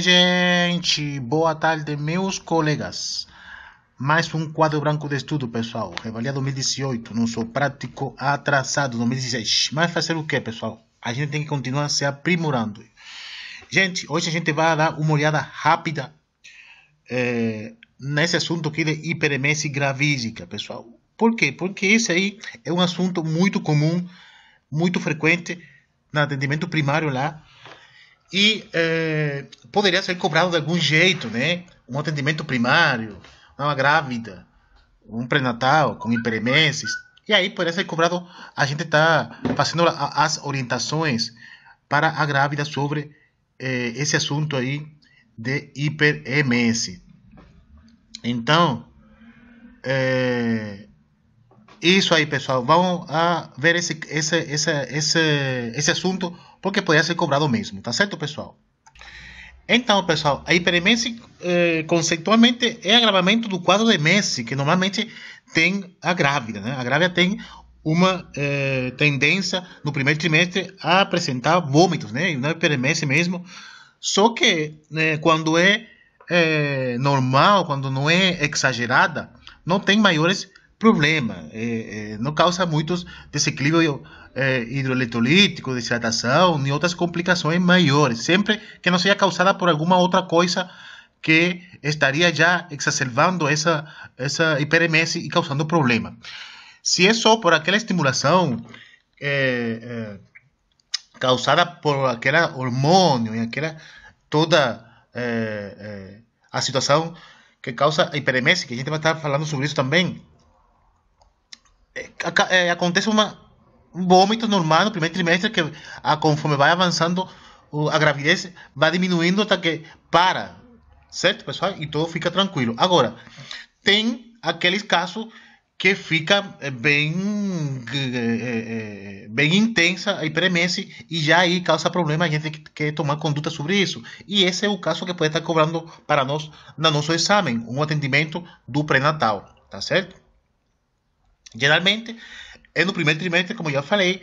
tarde, gente! Boa tarde, meus colegas! Mais um quadro branco de estudo, pessoal. Revalia 2018, não sou prático atrasado, 2016. Mas fazer o que, pessoal? A gente tem que continuar se aprimorando. Gente, hoje a gente vai dar uma olhada rápida é, nesse assunto aqui de hiperemese gravídica, pessoal. Por quê? Porque isso aí é um assunto muito comum, muito frequente no atendimento primário lá e é, poderia ser cobrado de algum jeito, né? Um atendimento primário, uma grávida, um pré-natal com hiperemesis, E aí poderia ser cobrado, a gente está fazendo as orientações para a grávida sobre é, esse assunto aí de hiper Então, é, isso aí, pessoal. Vamos a ver esse, esse, esse, esse, esse assunto porque poderia ser cobrado mesmo, tá certo, pessoal? Então, pessoal, a hiperemese eh, conceitualmente é agravamento do quadro de Messi, que normalmente tem a grávida. Né? A grávida tem uma eh, tendência no primeiro trimestre a apresentar vômitos, né? é hiperemese mesmo. Só que né, quando é, é normal, quando não é exagerada, não tem maiores problema. É, é, não causa muitos desequilíbrio é, hidroeletrolítico, desidratação, nem outras complicações maiores. Sempre que não seja causada por alguma outra coisa que estaria já exacerbando essa, essa hiperemese e causando problema. Se é só por aquela estimulação é, é, causada por aquele hormônio e aquela toda é, é, a situação que causa a hiperemese, que a gente vai estar falando sobre isso também, é, acontece uma, um vômito normal no primeiro trimestre que a, ah, conforme vai avançando a gravidez vai diminuindo até que para, certo pessoal? E tudo fica tranquilo. Agora, tem aqueles casos que fica eh, bem bem intensa a hiperemese e já aí causa problema, a gente tem que tomar conduta sobre isso. E esse é o caso que pode estar cobrando para nós no nosso exame, um atendimento do pré-natal, tá certo? Generalmente, en el primer trimestre, como ya falei,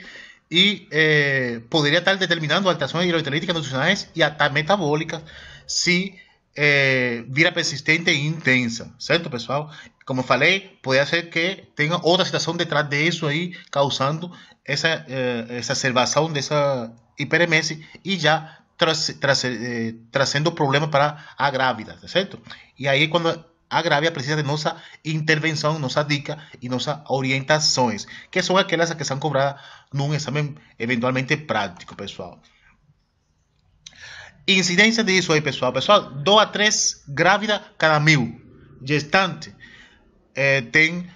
y eh, podría estar determinando alteraciones hidroeletrolíticas nutricionales y hasta metabólicas si eh, vira persistente e intensa, ¿cierto, pessoal? Como falei, puede ser que tenga otra situación detrás de eso ahí, causando esa eh, de esa y ya y tras trazendo problemas para la grávida, ¿cierto? Y ahí cuando... a precisa de nossa intervenção, nossa dica e nossas orientações, que são aquelas que são cobradas num exame eventualmente prático, pessoal. Incidência disso aí, pessoal. Pessoal, 2 a 3 grávida cada mil. Gestante é, eh, tem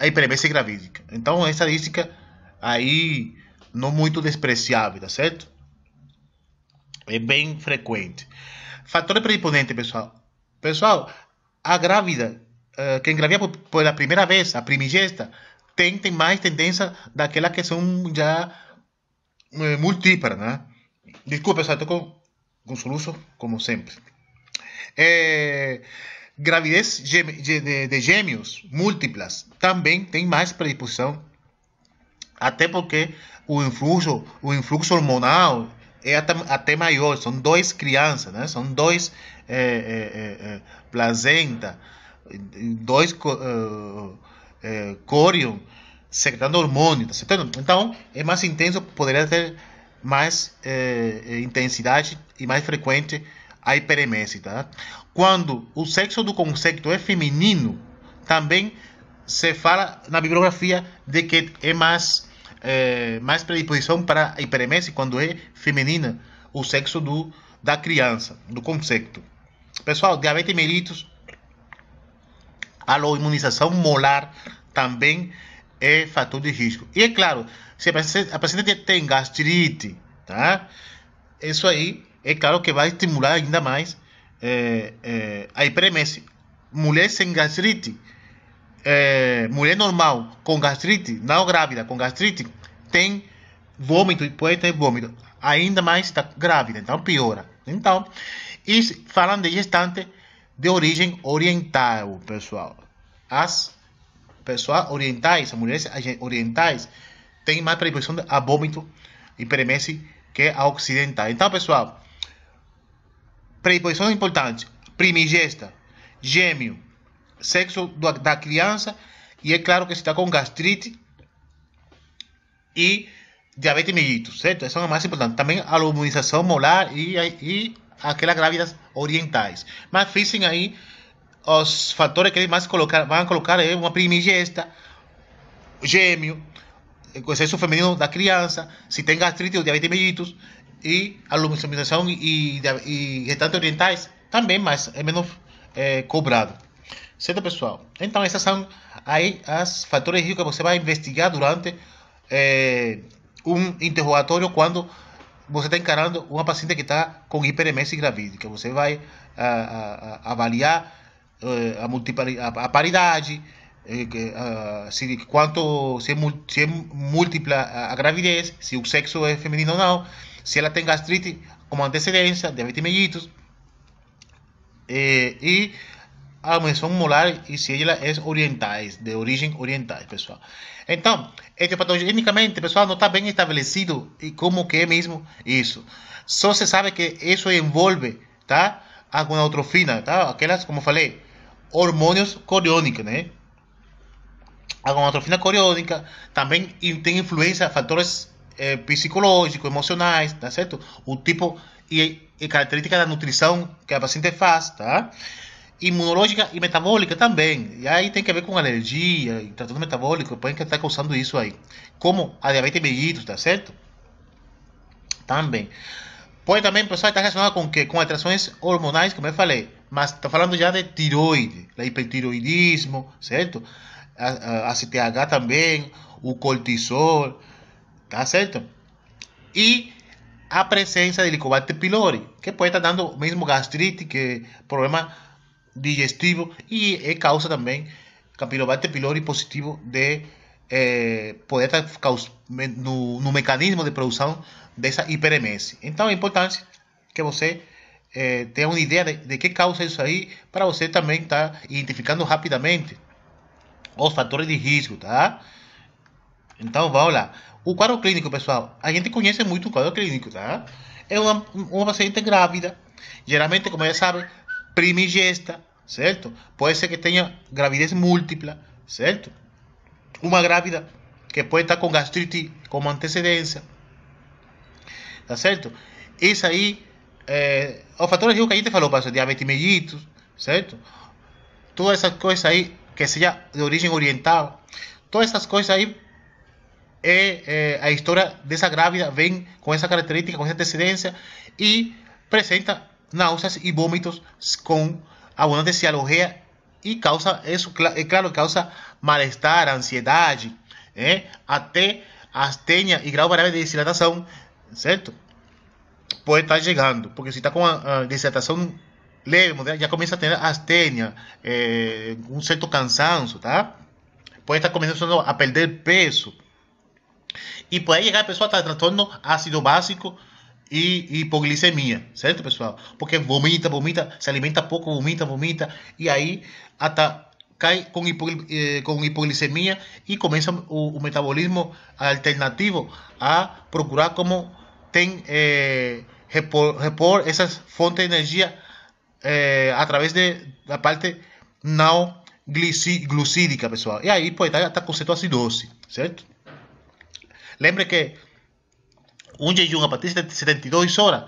a hiperemese gravídica. Então, é estadística aí não muito despreciável, tá certo? É bem frequente. Fator predisponente, pessoal. Pessoal, a grávida, uh, eh, que engravida por, pela primeira vez, a primigesta, tem, tem mais tendência daquelas que são já uh, eh, múltiplas, né? Desculpa, só estou com, com soluço, como sempre. É, eh, gravidez de, de gêmeos múltiplas também tem mais predisposição, até porque o influxo, o influxo hormonal é até, até maior, são dois crianças, né? são dois é, eh, é, eh, eh, placenta, dois uh, é, corion secretando hormônio, tá certo? Então, é mais intenso, poderia ter mais intensidade e mais frequente a hiperemese, tá? Quando o sexo do conceito é feminino, também se fala na bibliografia de que é mais é, eh, mais predisposição para a hiperemese quando é feminina, o sexo do, da criança, do conceito. Pessoal, diabetes mellitus, imunização molar também é fator de risco. E é claro, se a paciente, a paciente tem gastrite, tá? Isso aí é claro que vai estimular ainda mais é, é, a hiperemese. Mulher sem gastrite é, eh, mulher normal com gastrite, não grávida, com gastrite, tem vômito e pode ter vômito. Ainda mais está grávida, então piora. Então, e falando de gestante de origem oriental, pessoal. As pessoas orientais, as mulheres orientais, têm mais predisposição a vômito e peremesse que a ocidental. Então, pessoal, predisposição importante. Primigesta, gêmeo, sexo da criança e é claro que está com gastrite e diabetes mellitus, certo? Essa é a mais importante. Também a imunização molar e, e aquelas grávidas orientais. Mas fixem aí os fatores que eles mais colocar, vão colocar é uma primigesta, gêmeo, o sexo feminino da criança, se tem gastrite ou diabetes mellitus e a luminização e, e, e restantes orientais também, mas é menos é, cobrado. Certo, pessoal? Então, essas são aí as fatores de risco que você vai investigar durante é, eh, um interrogatório quando você está encarando uma paciente que está com hiperemese gravídica. Você vai a, a, a avaliar eh, a, multipari, a, paridade, se, eh, quanto, se, é, se é múltipla a gravidez, se o sexo é feminino ou não, se ela tem gastrite como antecedência, diabetes mellitus. e, e a menção molar e se ela é orientais, de origem orientais, pessoal. Então, este patogenicamente pessoal, não está bem estabelecido e como que é mesmo isso. Só se sabe que isso envolve, tá? A gonadotrofina, tá? Aquelas, como falei, hormônios coriônicos, né? ¿eh? A gonadotrofina coriônica também tem influência fatores eh, psicológicos, emocionais, tá certo? O tipo e, e característica da nutrição que a paciente faz, tá? imunológica e metabólica também. E aí tem que ver com alergia e tratamento metabólico, podem estar causando isso aí. Como a diabetes mellitus, tá certo? Também. Pode também, pessoal, estar relacionado com que com alterações hormonais, como eu falei. Mas está falando já de tiroide, hipertiroidismo, certo? A, a, a CTH também, o cortisol, tá certo? E a presença de Helicobacter pylori, que pode estar dando mesmo gastrite, que problema digestivo e é causa também Campylobacter pylori positivo de eh, poder estar no, no, mecanismo de produção dessa hiperemese. Então é importante que você eh, tenha uma ideia de, de, que causa isso aí para você também estar tá identificando rapidamente os fatores de risco, tá? Então vamos lá. O quadro clínico, pessoal, a gente conhece muito o quadro clínico, tá? É uma, uma paciente grávida. Geralmente, como já sabe, primigesta, certo? Pode ser que tenha gravidez múltipla, certo? Uma grávida que pode estar com gastrite como antecedência, tá certo? Isso aí, eh, os fatores que a gente falou, para diabetes mellitus, certo? Todas essas coisas aí, que seja de origem oriental, todas essas coisas aí eh, eh, a história dessa grávida vem com essa característica, com essa antecedência e apresenta náuseas y vómitos con abundante cialogea y causa eso, eh, claro, causa malestar, ansiedad eh até grado y grave de deshidratación cierto puede estar llegando, porque si está con ah, ah, deshidratación leve, ya comienza a tener astenia, eh, un cierto cansancio, está puede estar comenzando a perder peso. y puede llegar a hasta a trastorno ácido básico, e hipoglicemia, certo, pessoal? Porque vomita, vomita, se alimenta pouco, vomita, vomita, e aí até cai eh, com, hipoglicemia e começa o, o metabolismo alternativo a procurar como tem eh, repor, repor, essas fontes de energia eh, através de, da parte não glucídica, pessoal. E aí pode estar tá, tá com cetose, certo? Lembre que um jejum a partir de 72 horas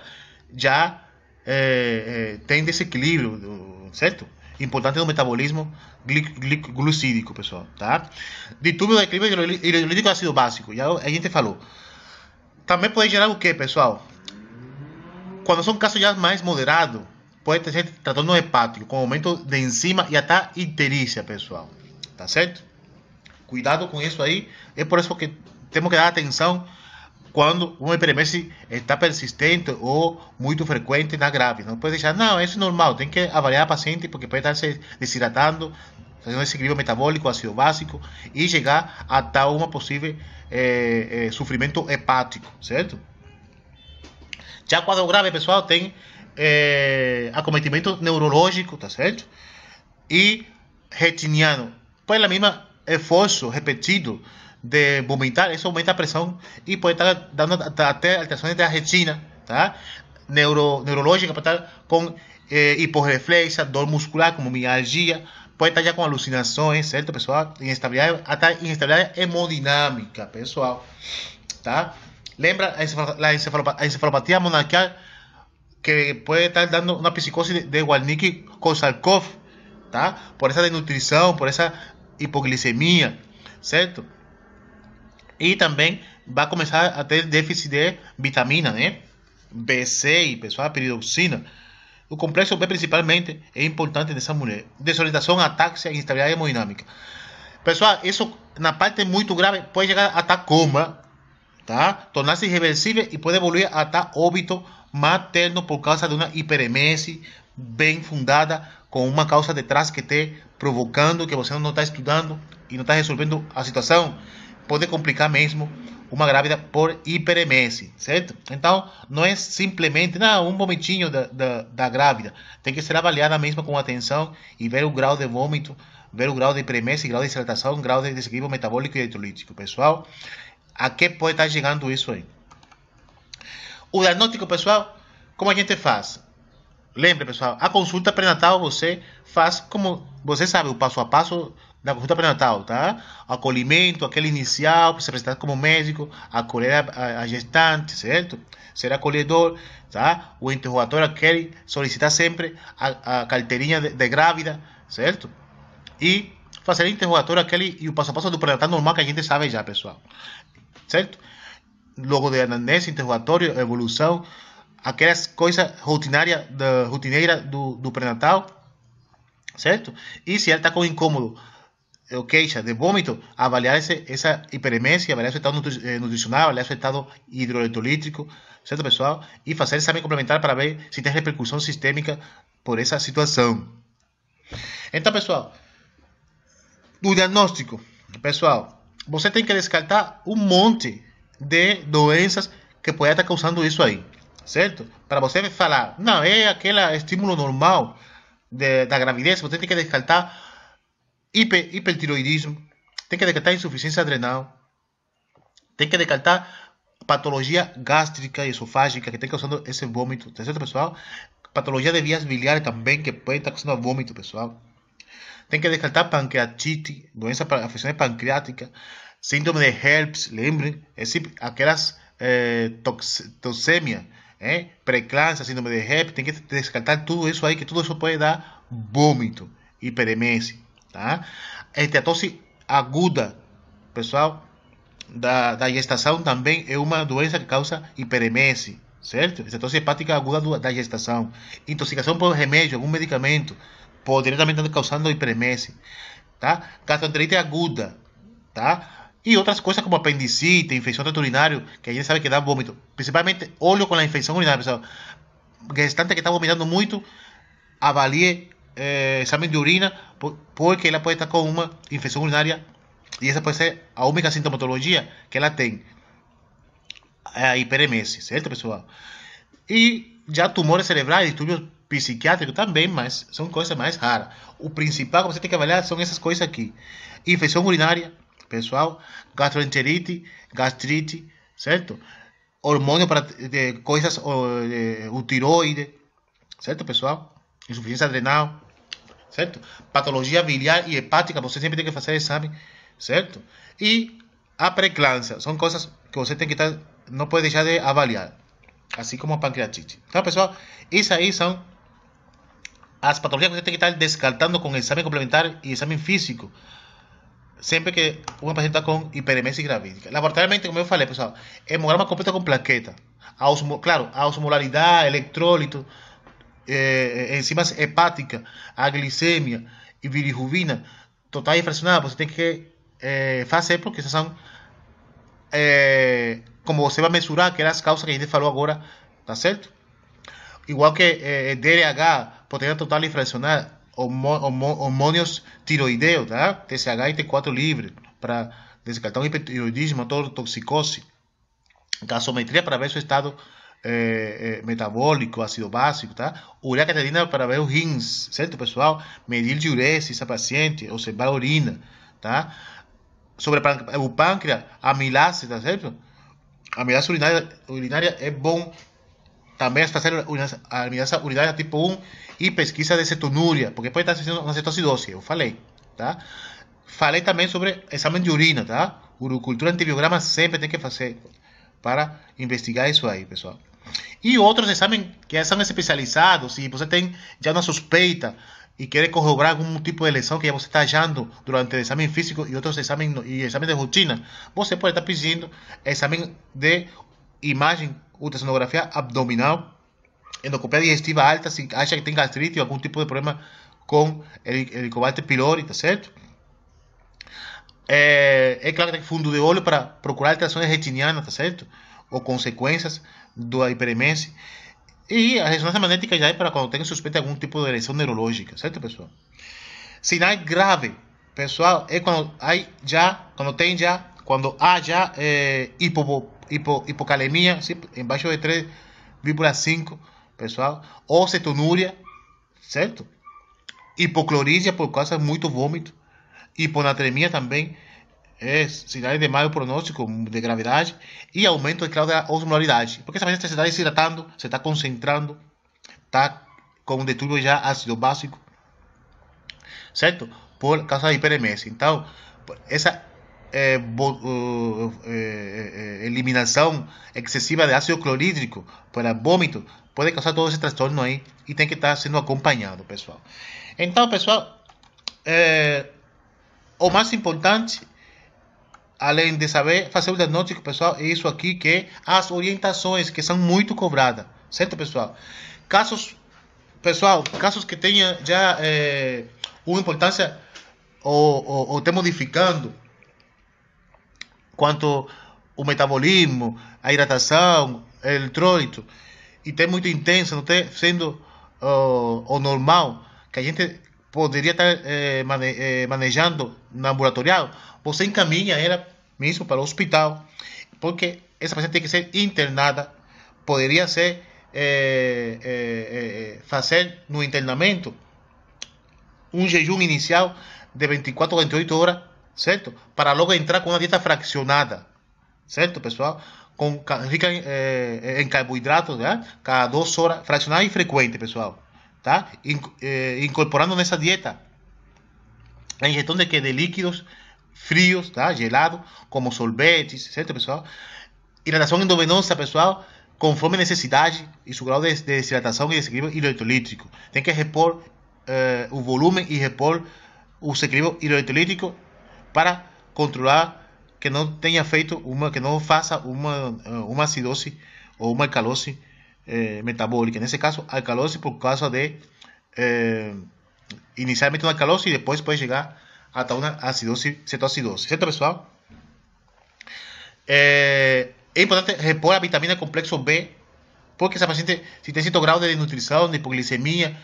já eh, eh, tem desequilíbrio, certo? Importante no metabolismo glucídico, pessoal, tá? Distúrbio do equilíbrio hidrolítico ácido básico, já a gente falou. Também pode gerar o que, pessoal? Quando são casos já mais moderados, pode ter tratamento hepático, com aumento de enzima e até interícia, pessoal. Tá certo? Cuidado com isso aí. É por isso que temos que dar atenção quando uma epilepsia está persistente ou muito frequente na grave. Não pode deixar, não, isso é normal, tem que avaliar a paciente porque pode estar se desidratando, fazendo esse equilíbrio metabólico, ácido básico e chegar até uma possível é, é, sofrimento hepático, certo? Já quadro grave, pessoal, tem é, acometimento neurológico, tá certo? E retiniano, pela é, é mesma esforço repetido de vomitar, eso aumenta la y puede estar dando hasta de de retina, Neuro, neurológica, para estar con eh, dolor dor muscular, como mialgia, puede estar ya con alucinaciones, cierto, pessoal? inestabilidad, até instabilidade hemodinámica, pessoal, Lembra la encefalopatía que puede estar dando una psicosis de, Walnicki con Por esa desnutrición, por esa hipoglicemia, ¿cierto? E também vai começar a ter déficit de vitamina, né? B6, pessoal, piridoxina. O complexo B principalmente é importante nessa mulher. Desorientação, ataxia e instabilidade hemodinâmica. Pessoal, isso na parte muito grave pode chegar até coma, tá? Tornar-se irreversível e pode evoluir até óbito materno por causa de uma hiperemese bem fundada com uma causa detrás que esteja provocando que você não está estudando e não está resolvendo a situação pode complicar mesmo uma grávida por hiperemese, certo? Então, não é simplesmente não, um vomitinho da, da, da, grávida. Tem que ser avaliada mesmo com atenção e ver o grau de vômito, ver o grau de hiperemese, grau de hidratação, grau de desequilíbrio metabólico e eletrolítico. Pessoal, a que pode estar chegando isso aí? O diagnóstico, pessoal, como a gente faz? lembre pessoal, a consulta pré-natal você faz como você sabe o passo a passo da consulta pré-natal, tá? Acolhimento, aquele inicial, para se apresentar como médico, acolher a, a, gestante, certo? Ser acolhedor, tá? O interrogatório, aquele, solicitar sempre a, a carteirinha de, de grávida, certo? E fazer o interrogatório, aquele, e o passo a passo do pré-natal normal que a gente sabe já, pessoal, certo? Logo de anamnese, interrogatório, evolução, aquelas coisas rotinárias da rotineira do, do pré-natal, certo? E se ela está com incômodo ou queixa de vômito, avaliar esse, essa hiperemência, avaliar seu estado eh, nutricional, avaliar seu estado hidroeletrolítico, certo, pessoal? E fazer exame complementar para ver se tem repercussão sistêmica por essa situação. Então, pessoal, o diagnóstico, pessoal, você tem que descartar um monte de doenças que pode estar causando isso aí. certo? Para você falar, no, es aquel estímulo normal de, la gravidez, você tiene que descartar hipertiroidismo, tiene que descartar insuficiencia adrenal, tiene que descartar patología gástrica y esofágica que está causando ese vómito. tá certo, pessoal? patología de vías biliares también que puede estar causando vómito. pessoal. Tiene que descartar pancreatitis, doença, afecciones pancreáticas, síndrome de herpes, lembrem, es aquelas eh, né? Preclância, síndrome de HEP, tem que descartar tudo isso aí, que tudo isso pode dar vômito, hiperemese, tá? Esteatose aguda, pessoal, da, da gestação também é uma doença que causa hiperemese, certo? Estetose hepática aguda da gestação. Intoxicação por remédio, algum medicamento, pode diretamente causando hiperemese, tá? Gastroenterite aguda, tá? y otras cosas como apendicitis, infección urinario, que gente sabe que da vómito. Principalmente óleo con la infección urinaria. Pessoal. Gestante que está vomitando mucho, avalie eh, examen de orina, porque ela puede estar con una infección urinaria y esa puede ser a única sintomatologia que ela tem. É a hiperemese, certo, pessoal? E já tumores cerebrais, estudos psiquiátricos também, mas são coisas mais raras. O principal que você tem que avaliar são essas coisas aqui: infecção urinária, pessoal, gastroenterite, gastrite, certo? Hormônio para de, coisas, de, o tiroide, certo, pessoal? Insuficiência adrenal, certo? Patologia biliar e hepática, você sempre tem que fazer exame, certo? E a preclância, são coisas que você tem que estar, tá, não pode deixar de avaliar, assim como a pancreatite. Então, pessoal, isso aí são as patologias que você tem que estar tá descartando com exame complementar e exame físico siempre que una paciente está con hiperemesis gravídica. Laboratoriamente, como yo falei, pues, hemograma completo con plaqueta. claro, a osmolaridad, electrólito eh, enzimas hepáticas, aglicemia, glicemia y total y fraccionada pues tiene que hacer eh, porque esas son eh, como va a mesurar, que las causas que a gente falou ahora Igual que eh, DLH, potencia total y fraccionada hormônios tiroideus, tá? TSH e T4 livre, para descartar o hipertiroidismo, toxicose, gasometria para ver seu estado eh, eh, metabólico, ácido básico, tá? Ureia catarina para ver os rins, certo, pessoal? Medir diurese, essa paciente, observar a urina, tá? Sobre o eh, pâncreas, amilase, tá certo? A amilase urinária, urinária é bom também También establecer unidades, unidades tipo 1 e pesquisa de cetonúria, porque pode estar sendo uma cetocidose, eu falei, tá? Falei também sobre exame de urina, tá? Urocultura antibiograma sempre tem que fazer para investigar isso aí, pessoal. E outros exames que são especializados, se você tem já uma suspeita e quer corroborar algum tipo de lesão que você está achando durante o exame físico e outros exames e exames de rotina, você pode estar pedindo exame de imagem ultrassonografia abdominal, endoscopia digestiva alta, se acha que tem gastrite ou algum tipo de problema com helicobacter pylori, está certo? É, eh, claro que tem fundo de olho para procurar alterações retinianas, está certo? Ou consequências do hiperemese. E a ressonância magnética já é para quando tem suspeita de algum tipo de lesão neurológica, certo, pessoal? Sinais grave, pessoal, é quando, aí já, quando tem já, quando há já eh, é, hipo, hipocalemia, ¿sí? embaixo de 3,5, pessoal. Ou cetonúria, certo? Hipoclorícia por causa de muito vômito. Hiponatremia também é sinais de mau pronóstico, de gravidade. E aumento de grau da osmolaridade. Porque essa paciente se está desidratando, se está concentrando, está com um distúrbio já ácido básico, certo? Por causa da hiperemese. Então, essa é, bo, é, é, é, eliminação excessiva de ácido clorídrico para vômito pode causar todo esse transtorno aí e tem que estar sendo acompanhado, pessoal. Então, pessoal, é, o mais importante, além de saber fazer o diagnóstico, pessoal, é isso aqui que é as orientações que são muito cobradas, certo, pessoal? Casos, pessoal, casos que tenha já uma importância ou, ou, ou até modificando quanto o metabolismo, a hidratação, o eletroito, e tem muito intensa, não tem sendo uh, o normal que a gente poderia estar eh, mane eh, manejando no ambulatorial, você encaminha ela mesmo para o hospital, porque essa paciente tem que ser internada, poderia ser eh, fazer no internamento um jejum inicial de 24 a 48 horas ¿Cierto? Para luego entrar con una dieta fraccionada, ¿Cierto, pessoal? Com, rica en eh, Cada dos horas, fraccionada y frecuente, pessoal, tá? Incorporando eh, incorporando dieta la ingestão de que de líquidos fríos, tá? Gelado, como sorvetes, ¿cierto, pessoal? Hidratação endovenosa, pessoal, conforme necessidade y su grado de, de y e desequilíbrio tiene Tem que repor eh, volumen y e repor o desequilíbrio hidroeléctrico para controlar que no tenga feito que no faça una eh, acidosis. O o una Metabólica. eh, metabólica. ese caso, Alcalosis. por causa de eh, inicialmente una alcalosis. Y después puede llegar. Hasta una acidosis. cetoacidose. ¿Cierto, pessoal? Eh, es importante repor la vitamina complejo B, porque esa paciente, Si tiene cierto grado. de desnutrición. de hipoglicemia,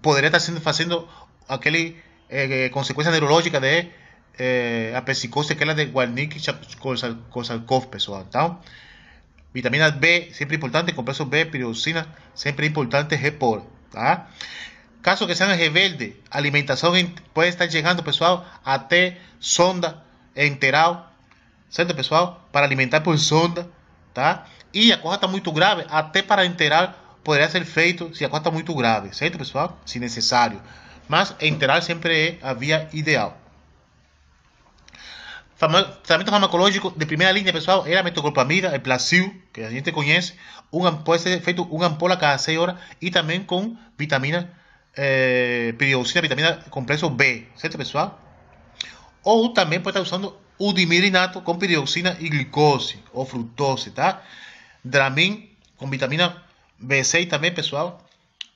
Podría estar haciendo. Aquel consecuencia eh, eh, consecuencias neurológicas de eh, psicosis, que es la de con korsakoff pessoal, tá? Vitamina B, siempre importante, complejo B, pirocina, siempre importante repor, tá? ¿ah? Caso que sean rebelde, alimentación puede estar llegando, pessoal, T sonda enteral, centro pessoal? Para alimentar por pues, sonda, tá? y a está muy grave, até para enterar podría ser feito si a muy está muy grave, centro pessoal? si necesario mas interal sempre é a via ideal. tratamento farmacológico de primeira linha, pessoal, era a metoclopramida, é Placil, que a gente conhece, um, pode ser feito uma ampola cada 6 horas e também com vitamina é, periodicina, vitamina complexo B, certo, pessoal? Ou também pode estar usando o dimirinato com piridoxina e glicose ou frutose, tá? Dramin com vitamina B6 também, pessoal.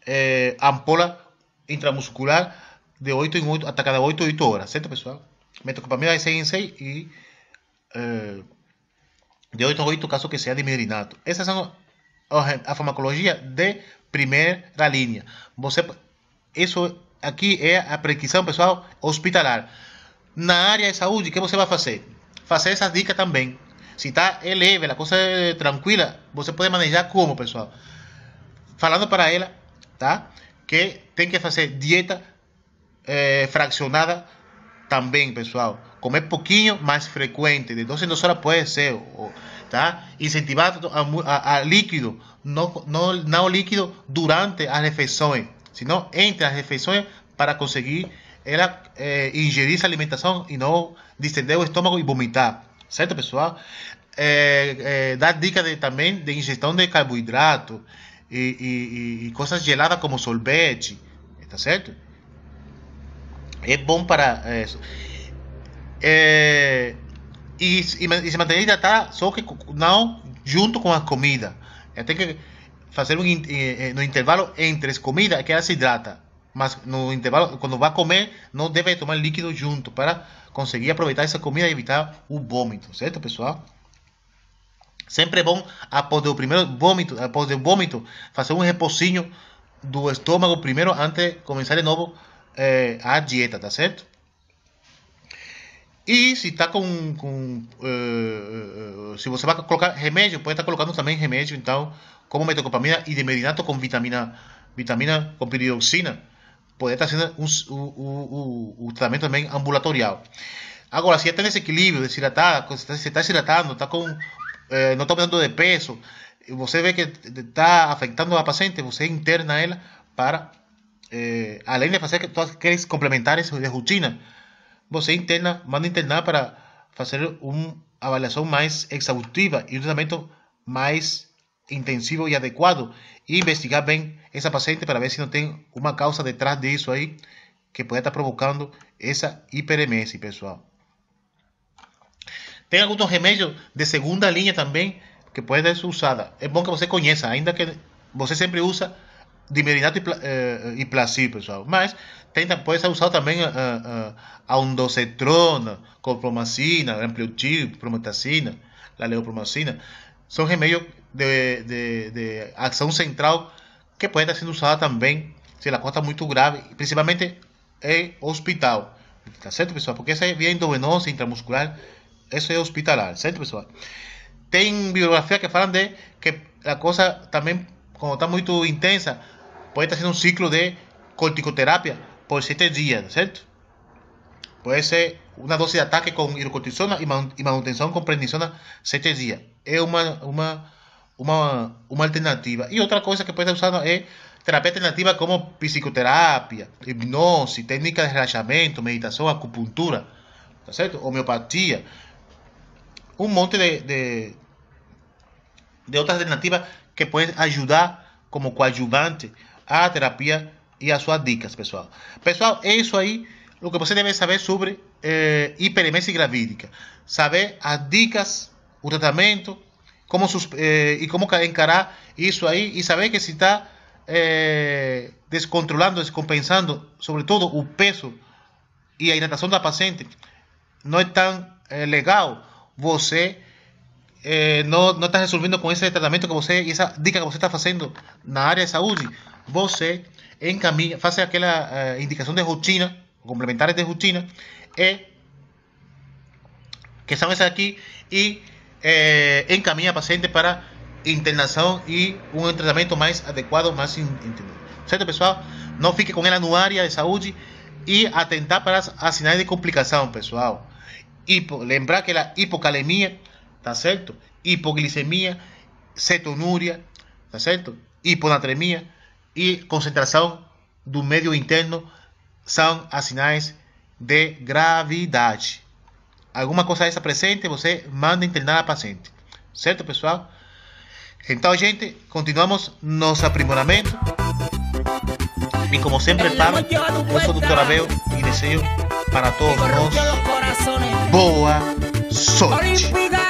Eh, ampola intramuscular de 8 em 8, até cada 8 8 horas, certo, pessoal? Metoclopramida de 6 em 6 e eh, de 8 a 8, caso que seja de merinato. Essa são a farmacologia de primeira linha. Você, isso aqui é a prescrição, pessoal, hospitalar. Na área de saúde, o que você vai fazer? Fazer essas dicas também. Se está leve, a coisa é tranquila, você pode manejar como, pessoal? Falando para ela, tá? tá? que tem que fazer dieta é, eh, fracionada também, pessoal. Comer pouquinho, mais frequente. De 12 em 12 horas pode ser. Tá? Incentivar a, a, a líquido, não, não, não líquido durante as refeições, senão entre as refeições para conseguir ela é, eh, ingerir essa alimentação e não distender o estômago e vomitar. Certo, pessoal? É, eh, é, dá dica de, também de ingestão de carboidrato e, e, e coisas geladas como sorvete, está certo? É bom para isso. É, e, e, se manter hidratada, só que não junto com a comida. tem que fazer um, no intervalo entre as comidas que ela se hidrata. Mas no intervalo, quando vai comer, não deve tomar líquido junto para conseguir aproveitar essa comida e evitar o vômito, certo, pessoal? Sempre bom após o primeiro vômito, após o vômito, fazer um reposinho do estômago primeiro antes de começar de nuevo eh, a dieta, tá certo? y si está con... Eh, eh, eh, si eh, se você vai colocar remédio, puede estar colocando también remédio, entonces como metocopamina de medinato con vitamina, vitamina con piridoxina, puede estar haciendo um, tratamiento también ambulatorial, ahora tratamento também ambulatorial. Agora, se já se está deshidratando, está com eh, no está hablando de peso, usted ve que está afectando a la paciente, usted interna a ella para, eh, além de que todas aqueles complementares de rutina, usted interna, manda internar para hacer una evaluación más exhaustiva y un tratamiento más intensivo y adecuado e investigar bien esa paciente para ver si no tiene una causa detrás de eso ahí que pueda estar provocando esa hiperemesis, pessoal. Tem algunos gemelos de segunda línea también que pueden ser usada. Es bueno que usted conozca, ainda que você siempre usa dimerinato y eh, pero placebo, pessoal. ser usado también eh, eh, a ondocetrona, copromacina, ampliotil, prometacina, la São Son de, de, de central que pueden estar sendo usados también si la conta es muy grave, principalmente en hospital. ¿Está cierto, pessoal? Porque esa es via endovenosa, intramuscular, eso é hospitalar, certo pessoal. Tem bibliografia que falam de que a coisa também, quando está muito intensa, pode estar sendo um ciclo de corticoterapia por sete dias, certo? Pode ser uma dose de ataque com hidrocortisona e manutenção com prednisona sete dias. É uma, uma, uma, uma alternativa. E outra coisa que pode estar usando é terapia alternativa como psicoterapia, hipnose, técnica de relaxamento, meditação, acupuntura, tá certo? Homeopatia. un monte de, de, alternativas que pueden ayudar como coadyuvante la terapia y a sus dicas, pessoal. Pessoal, eso ahí lo que você debe saber sobre eh, gravídica. Saber las dicas, el tratamiento eh, y eh, como encarar eso ahí y saber que si está eh, descontrolando, descompensando, sobre todo un peso y hidratación de la paciente, no es tan eh, legal você eh, não, não está resolvendo com esse tratamento que você, e essa dica que você está fazendo na área de saúde, você encaminha, faz aquela uh, eh, indicação de rotina, complementares de rotina, e, eh, que são essas aqui, e encaminha a paciente para internação e um tratamento mais adequado, mais íntimo. Certo, pessoal? Não fique com ela no área de saúde e atentar para as sinais de complicação, pessoal hipo, lembrar que a hipocalemia, tá certo? Hipoglicemia, cetonúria, tá certo? Hiponatremia e concentração do meio interno são as sinais de gravidade. Alguma coisa dessa presente, você manda internar a paciente. Certo, pessoal? Então, gente, continuamos nosso aprimoramento. E como sempre, é falo eu sou o Dr. Abel e desejo para todos nós boa sorte.